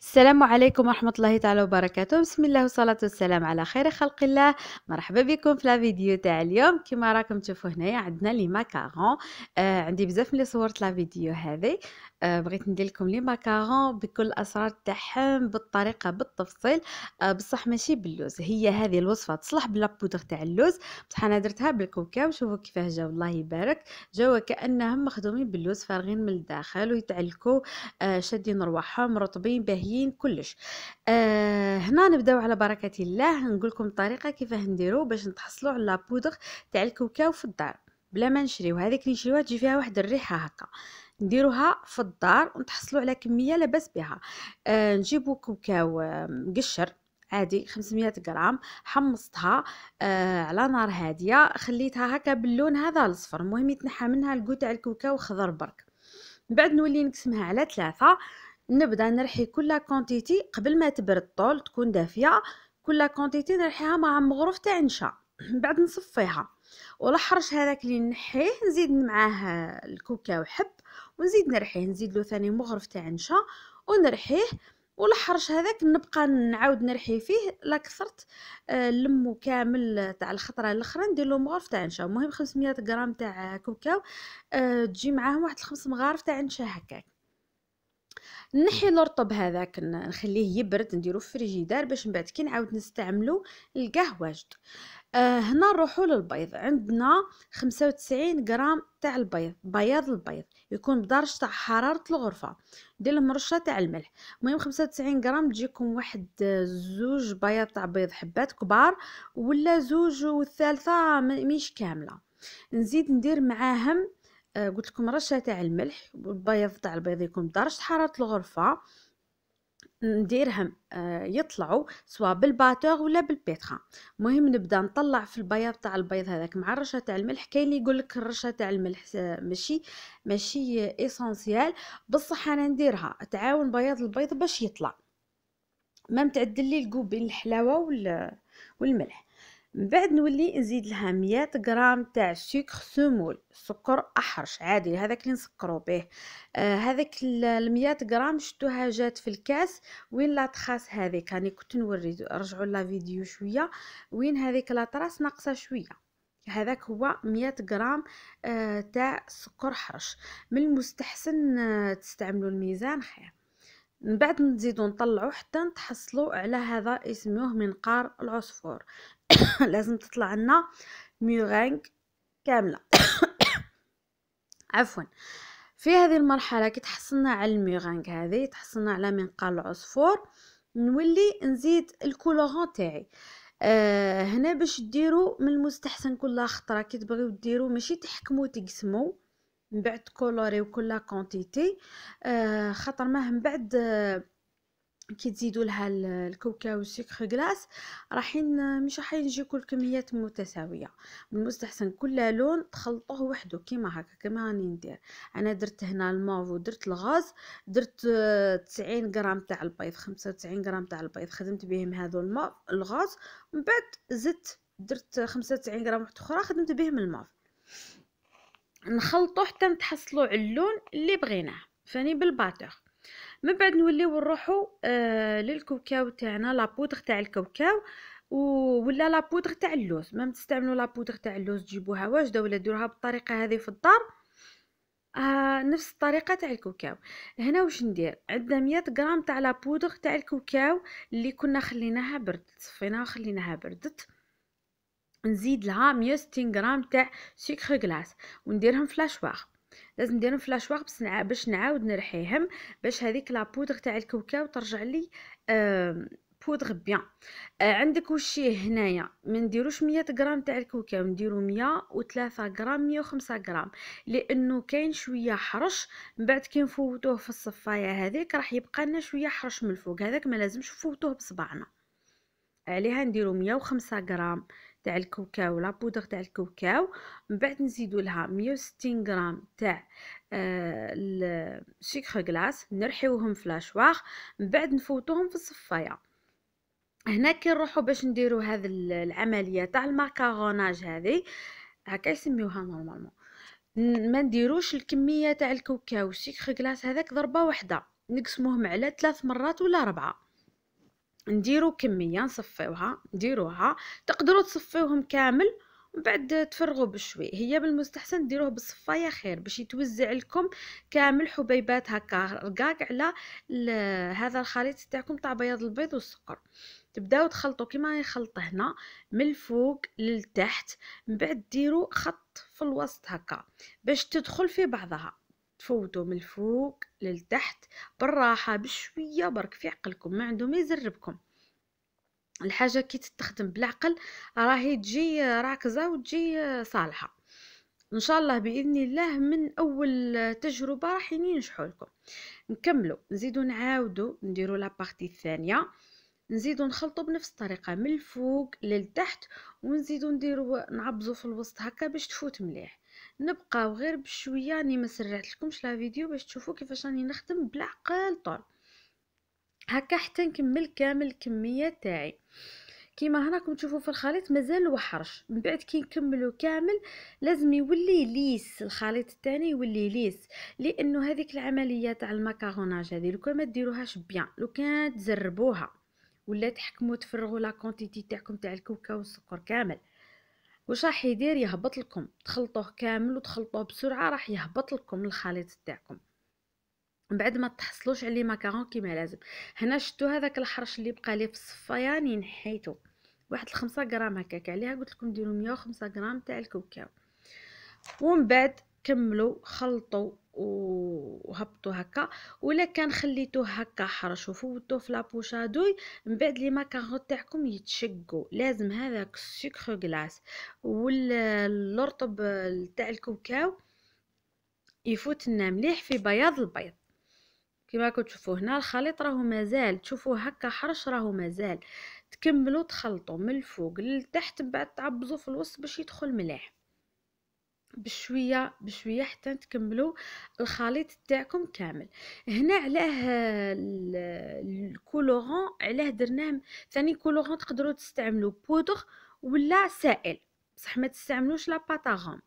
السلام عليكم ورحمة الله تعالى وبركاته بسم الله والصلاة والسلام على خير خلق الله مرحبا بكم في الفيديو تاع اليوم كما راكم تشوفوا هنايا عندنا لي ماكارون آه عندي بزاف ملي صورت لا فيديو هذه آه، بغيت ندير لكم لي ماكارون بكل اسرار تاعهم بالطريقه بالتفصيل آه، بصح ماشي باللوز هي هذه الوصفه تصلح بلا بودر تاع اللوز بصح انا درتها بالكوكا وشوفوا كيفاه جا والله يبارك جاوا كانهم مخدومين باللوز فارغين من الداخل ويتعلكوا آه، شادين رواحهم رطبين باهيين كلش هنا نبداو على بركه الله نقول لكم الطريقه كيفاه نديرو باش نتحصلوا على لابودغ تاع الكوكاو في الدار بلا ما نشريو هذيك اللي نشريوها تجي فيها واحد الريحه هكا نديروها في الدار ونتحصلوا على كميه لاباس بها آه نجيبوا كوكاو مقشر عادي 500 غرام حمصتها آه على نار هاديه خليتها هكا باللون هذا الاصفر المهم يتنحى منها الكو تاع الكوكاو خضر برك من بعد نولي نقسمها على ثلاثه نبدا نرحي كل كونتيتي قبل ما تبرد طول تكون دافيه كل كونتيتي نرحيها مع مغرف تاع نشا من بعد نصفيها ولحرش هذاك اللي نحيه نزيد معاه الكوكاو حب ونزيد نرحيه نزيد له ثاني مغرف تاع نشا ونرحيه والحرش هذاك نبقى نعاود نرحي فيه لا كثرت آه، نلمو آه كامل تاع الخطره الاخرى ندير له مغرف تاع نشا المهم 500 غرام تاع كوكاو آه تجي معاهم واحد الخمس مغارف تاع نشا هكاك نحي الرطب هذاك نخليه يبرد نديرو في الفريجيدار باش من بعد كي نعاود نستعملو لقاه واجد آه هنا نروحو للبيض عندنا 95 غرام تاع البيض بياض البيض يكون بدرجه تاع حراره الغرفه ندير لهم رشه تاع الملح المهم 95 غرام تجيكم واحد آه، زوج بياض تاع بيض حبات كبار ولا زوج والثالثه مش كامله نزيد ندير معاهم آه، قلت لكم رشه تاع الملح والبيض تاع البيض يكون درجة حراره الغرفه نديرهم آه، يطلعوا سواء بالباتور ولا بالبيتخا المهم نبدا نطلع في البياض تاع البيض هذاك مع الرشه تاع الملح كاين اللي يقول لك الرشه تاع الملح آه، ماشي ماشي ايسونسيال بصح انا نديرها تعاون بياض البيض باش يطلع ما متعدل لي الكوب بين الحلاوه والملح من بعد نولي نزيد لها 100 غرام تاع سكر سمول سكر احرش عادي هذاك اللي نسكروا به آه هذاك ال 100 غرام شتوها جات في الكاس وين لا تراس هذيك راني كنت نوري رجعوا لا فيديو شويه وين هذيك لا تراس ناقصه شويه هذاك هو 100 غرام آه تاع سكر حرش من المستحسن آه تستعملوا الميزان خير من بعد نزيدو نطلعو حتى نتحصلو على هذا اسمه منقار العصفور لازم تطلع لنا ميغانك كامله عفوا في هذه المرحله كي تحصلنا على الميغانك هذه تحصلنا على منقار العصفور نولي نزيد الكولورون تاعي آه هنا باش ديروا من المستحسن كل خطره كي تبغيو ديروا ماشي تحكموا تقسموا من بعد كولوري كل كونتيتي آه خاطر ما من بعد آه كي تزيدوا لها الكوكاو والسكر كلاص راحين مش راح يجيكم الكميات متساويه من المستحسن كل لون تخلطوه وحده كيما هكا كما راني ندير انا درت هنا الموف ودرت الغاز درت 90 آه، غرام تاع البيض 95 غرام تاع البيض خدمت بهم هذو الموف الغاز من بعد زدت درت 95 غرام واحده اخرى خدمت بهم الموف نخلطو حتى نتحصلوا على اللون اللي بغيناه فاني بالباتور من بعد نوليو نروحو آه للكوكاو تاعنا لابودغ تاع الكوكاو ولا بودغ تاع اللوز ما تستعملوا بودغ تاع اللوز تجيبوها واجده ولا ديروها بالطريقه هذه في الدار آه نفس الطريقه تاع الكوكاو هنا واش ندير عندنا 100 غرام تاع بودغ تاع الكوكاو اللي كنا خليناها بردت صفيناها وخليناها بردت نزيد لها 160 غرام تاع سكر غلاس ونديرهم في لاشواغ لازم نديرهم في واغ باش باش نعاود نرحيهم باش هذيك لابودغ تاع الكاوكاو ترجع لي بودغ بيان آه، عندك وشي هنايا ما نديروش 100 غرام تاع الكاوكاو نديرو 103 غرام 105 غرام لانه كاين شويه حرش من بعد كي نفوتوه في الصفايه هذيك راح يبقى لنا شويه حرش من الفوق هذاك ما لازمش نفوتوه بصبعنا عليها نديرو 105 غرام تاع الكاوكاو لا تاع الكاوكاو من بعد نزيدو لها 160 غرام تاع آه السكر غلاس نرحيوهم في لاشواغ من بعد نفوتوهم في الصفايه هنا كي نروحو باش نديرو هذا العمليه تاع الماكاروناج هذه هكا يسميوها نورمالمون ما نديروش الكميه تاع الكاوكاو والسكر غلاس هذاك ضربه واحده نقسموهم على ثلاث مرات ولا ربعه نديرو كميه نصفيوها نديروها تقدروا تصفيوهم كامل ومن بعد تفرغوا بشوي هي بالمستحسن ديروه بالصفايه خير باش يتوزع لكم كامل حبيبات هكا رقاق على هذا الخليط تاعكم تاع بياض البيض والسكر تبداو تخلطوا كيما يخلط هنا من الفوق للتحت من بعد ديروا خط في الوسط هكا باش تدخل في بعضها تفوتوا من الفوق للتحت بالراحة بشوية برك في عقلكم ما عندهم ما يزربكم الحاجة كي تتخدم بالعقل راهي تجي راكزة وتجي صالحة ان شاء الله باذن الله من اول تجربه راح ينجحوا لكم نكملوا نزيدوا نعاودوا نديروا لابارتي الثانيه نزيدوا نخلطوا بنفس الطريقه من الفوق للتحت ونزيدوا نديروا نعبزوا في الوسط هكا باش تفوت مليح نبقاو غير بشويه راني ما لكمش لا فيديو باش تشوفوا كيفاش راني نخدم بالعقل طول هكا حتى نكمل كامل الكميه تاعي كيما هناكم تشوفوا في الخليط مازال وحرش من بعد كي نكملو كامل لازم يولي ليس الخليط الثاني يولي ليس لانه هذيك العمليه تاع الماكاروناج هذه لو كان ما ديروهاش بيان لو كان تزربوها ولا تحكموا تفرغوا لا كونتيتي تاعكم تاع الكوكا والسكر كامل واش راح يدير يهبط لكم تخلطوه كامل وتخلطوه بسرعه راح يهبط لكم الخليط تاعكم من بعد ما تحصلوش عليه ماكارون كيما لازم هنا شفتوا هذاك الحرش اللي بقى لي في الصفيان نحيته واحد الخمسة غرام هكاك عليها قلت لكم ديروا 105 غرام تاع الكاكاو ومن بعد كملوا خلطوا وهبطو هكا ولا كان خليتوه هكا حرش وفوتوه في لابوشادوي من بعد لي ماكارون تاعكم يتشقوا لازم هذاك السكر غلاس والرطب تاع الكوكاو يفوت لنا مليح في بياض البيض كما راكم تشوفوا هنا الخليط راهو مازال تشوفوه هكا حرش راهو مازال تكملوا تخلطوا من الفوق للتحت بعد تعبزوا في الوسط باش يدخل مليح بشويه بشويه حتى تكملوا الخليط تاعكم كامل هنا علاه الكولورون علاه درناه ثاني كولورون تقدروا تستعملوا بودر ولا سائل بصح ما تستعملوش لاباتاغون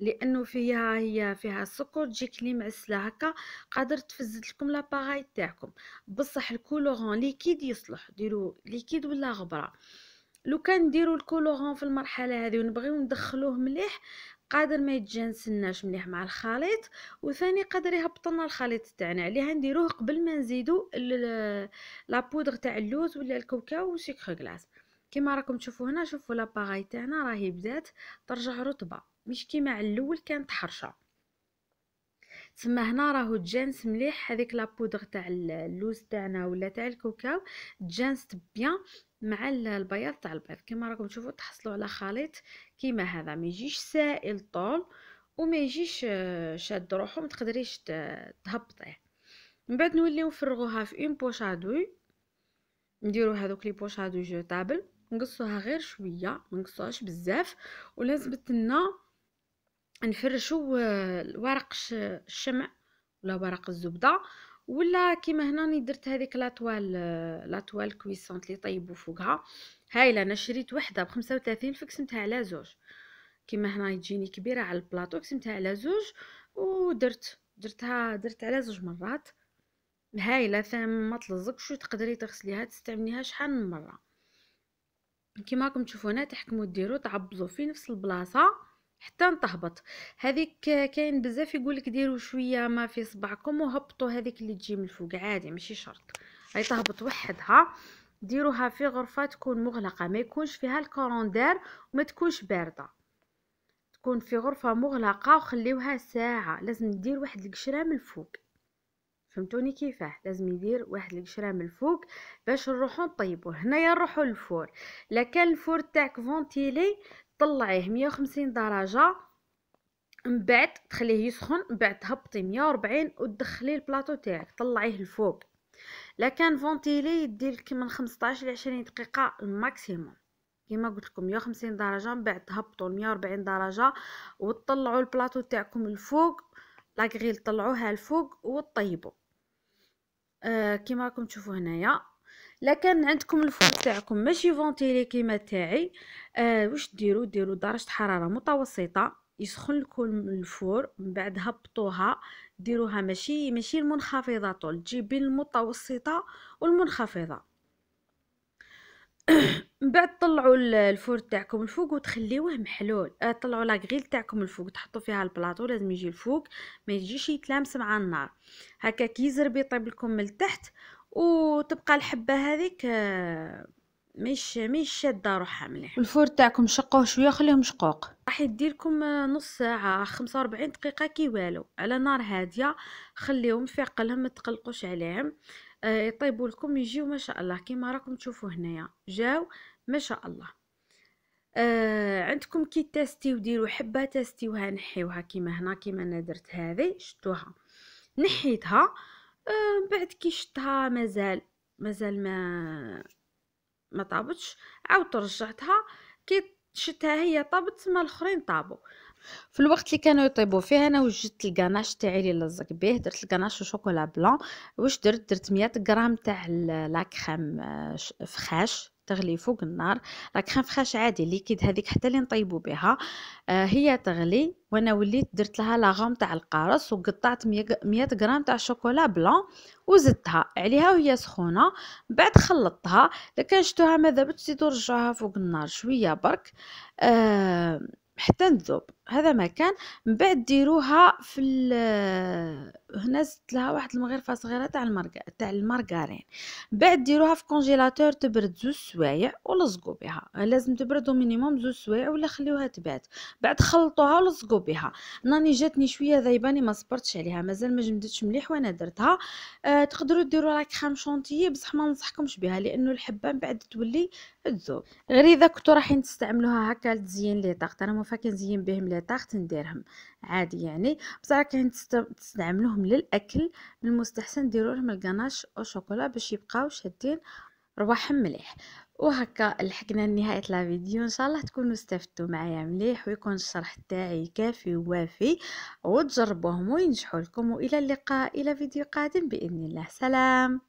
لانه فيها هي فيها السكر تجي كلي معسله هكا قادر تفزت لكم لاباغاي تاعكم بصح الكولورون ليكيد يصلح ديروا ليكيد ولا غبره لو كان نديروا الكولورون في المرحله هذه ونبغيو ندخلوه مليح قادر ما يتجانسناش مليح مع الخليط وثاني قادر يهبط لنا الخليط تاعنا عليها نديروه قبل ما نزيدو لابودغ تاع اللوز ولا الكاوكاو وسكر كلاص كما راكم تشوفوا هنا شوفوا لاباغاي تاعنا راهي بدات ترجع رطبه مش كيما على الاول كانت حرشه تما هنا راهو تجانس مليح هذيك لابودغ تاع اللوز تاعنا ولا تاع الكاوكاو تجانست بيان مع البياض تاع البيض كما راكم تشوفوا تحصلوا على خليط كيما هذا ما يجيش سائل طول وما يجيش آه، شاد روحو ما تقدريش تهبطيه من بعد نوليو نفرغوها في اون بوشادو نديرو هذوك لي بوشادو جوتابل نقصوها غير شويه ما نقصوهاش بزاف ولازم لنا نفرشو آه، ورق الشمع ولا ورق الزبده ولا كيما هنا راني درت هذيك لاطوال لاطوال كويسونت اللي طيبوا فوقها هايله انا شريت وحده ب 35 فقسمتها على زوج كيما هنا تجيني كبيره على البلاطو قسمتها على زوج ودرت درتها درت على زوج مرات هايله ثم ما تلزقش تقدري تغسليها تستعمليها شحال من مره كيما راكم تشوفوا هنا تحكموا ديروا تعبزوا في نفس البلاصه حتى نتهبط هذيك كاين بزاف يقولك ديروا شويه ما في صبعكم وهبطوا هذيك اللي تجي من الفوق عادي ماشي شرط هاي تهبط وحدها ديروها في غرفه تكون مغلقه ما يكونش فيها الكوروندير وما تكونش بارده تكون في غرفه مغلقه وخليوها ساعه لازم ندير واحد القشره من الفوق فهمتوني كيفاه لازم يدير واحد القشره من الفوق باش نروحو نطيبوه هنايا نروحو للفور لا كان الفور تاعك فونتيلي طلعيه 150 درجه من بعد تخليه يسخن من بعد تهبطي 140 وتدخلي البلاطو تاعك طلعيه الفوق لا كان فونتيلي يدير لك من 15 ل 20 دقيقه الماكسيموم كما قلت لكم 150 درجه من بعد تهبطوا ل 140 درجه وتطلعوا البلاطو تاعكم الفوق لاكغيل طلعوها الفوق وطيبوا آه كما راكم تشوفوا هنايا لكن عندكم الفرن تاعكم ماشي فونتيلي كيما تاعي آه واش ديروا ديروا درجه حراره متوسطه يسخن لكم الفور من بعد هبطوها ديروها ماشي ماشي المنخفضه طول تجي بين المتوسطه والمنخفضه من بعد طلعوا الفور تاعكم الفوق وتخليوه محلول آه، طلعوا غريل تاعكم الفوق تحطوا فيها البلاطو لازم يجي الفوق ما يجيش يتلامس مع النار هكا كي يزرب يطيب لكم من التحت وتبقى الحبه هذيك آه، مش مش شاده روحها مليح الفور تاعكم شقوه شويه خليهم شقوق راح يدي لكم آه، نص ساعه 45 دقيقه كي والو على نار هاديه خليهم في عقلهم ما تقلقوش عليهم آه، يطيبوا لكم يجيو ما شاء الله كيما راكم تشوفوا هنايا جاو ما شاء الله آه عندكم كي تيستيو وديروا حبه تيستيوها نحيوها كيما هنا كيما انا درت هذه شفتوها نحيتها آه بعد كي شطها مازال مازال ما ما طابتش عاود رجعتها كي شتها هي طابت ما الاخرين طابوا في الوقت اللي كانوا يطيبوا فيه انا وجدت الكناش تاعي اللي لزق به درت الكناش وشوكولا بلون واش درت درت 100 غرام تاع لاكريم آه، فخاش تغلي فوق النار لا كريم فريش عادي ليكيد هذيك حتى اللي نطيبو بها آه هي تغلي وانا وليت درت لها غوم تاع القارص وقطعت 100 غرام تاع شوكولا بلون وزدتها عليها وهي سخونه بعد خلطتها لكان شتوها ماذا بتزيدو رجعوها فوق النار شويه برك آه حتى نذوب هذا ما كان من بعد ديروها في آه، هنا زدت لها واحد المغرفه صغيره تاع المرق تاع المارغرين بعد ديروها في كونجيلاتور تبرد زوج سوايع ولصقوا بها لازم تبرد مينيموم زوج سوايع ولا خليوها تبات بعد خلطوها ولصقوا بها ناني جاتني شويه ذايباني ما صبرتش عليها مازال ما جمدتش مليح وانا درتها أه تقدروا ديروا لا كريم شونتيي بصح ما ننصحكمش بها لانه الحبه من بعد تولي الذوب غير اذا كنتو رايحين تستعملوها هكا تزين لي طاخت انا موفا كنزين بهم لي طاخت نديرهم عادي يعني بصح كاين تستعملوهم للاكل من المستحسن لهم الكناش او شوكولا باش يبقاو شادين رواحهم مليح وهكا لحقنا لنهاية لا فيديو ان شاء الله تكونوا استفدتوا معايا مليح ويكون الشرح تاعي كافي ووافي وتجربوهم وينجحوا لكم والى اللقاء الى فيديو قادم باذن الله سلام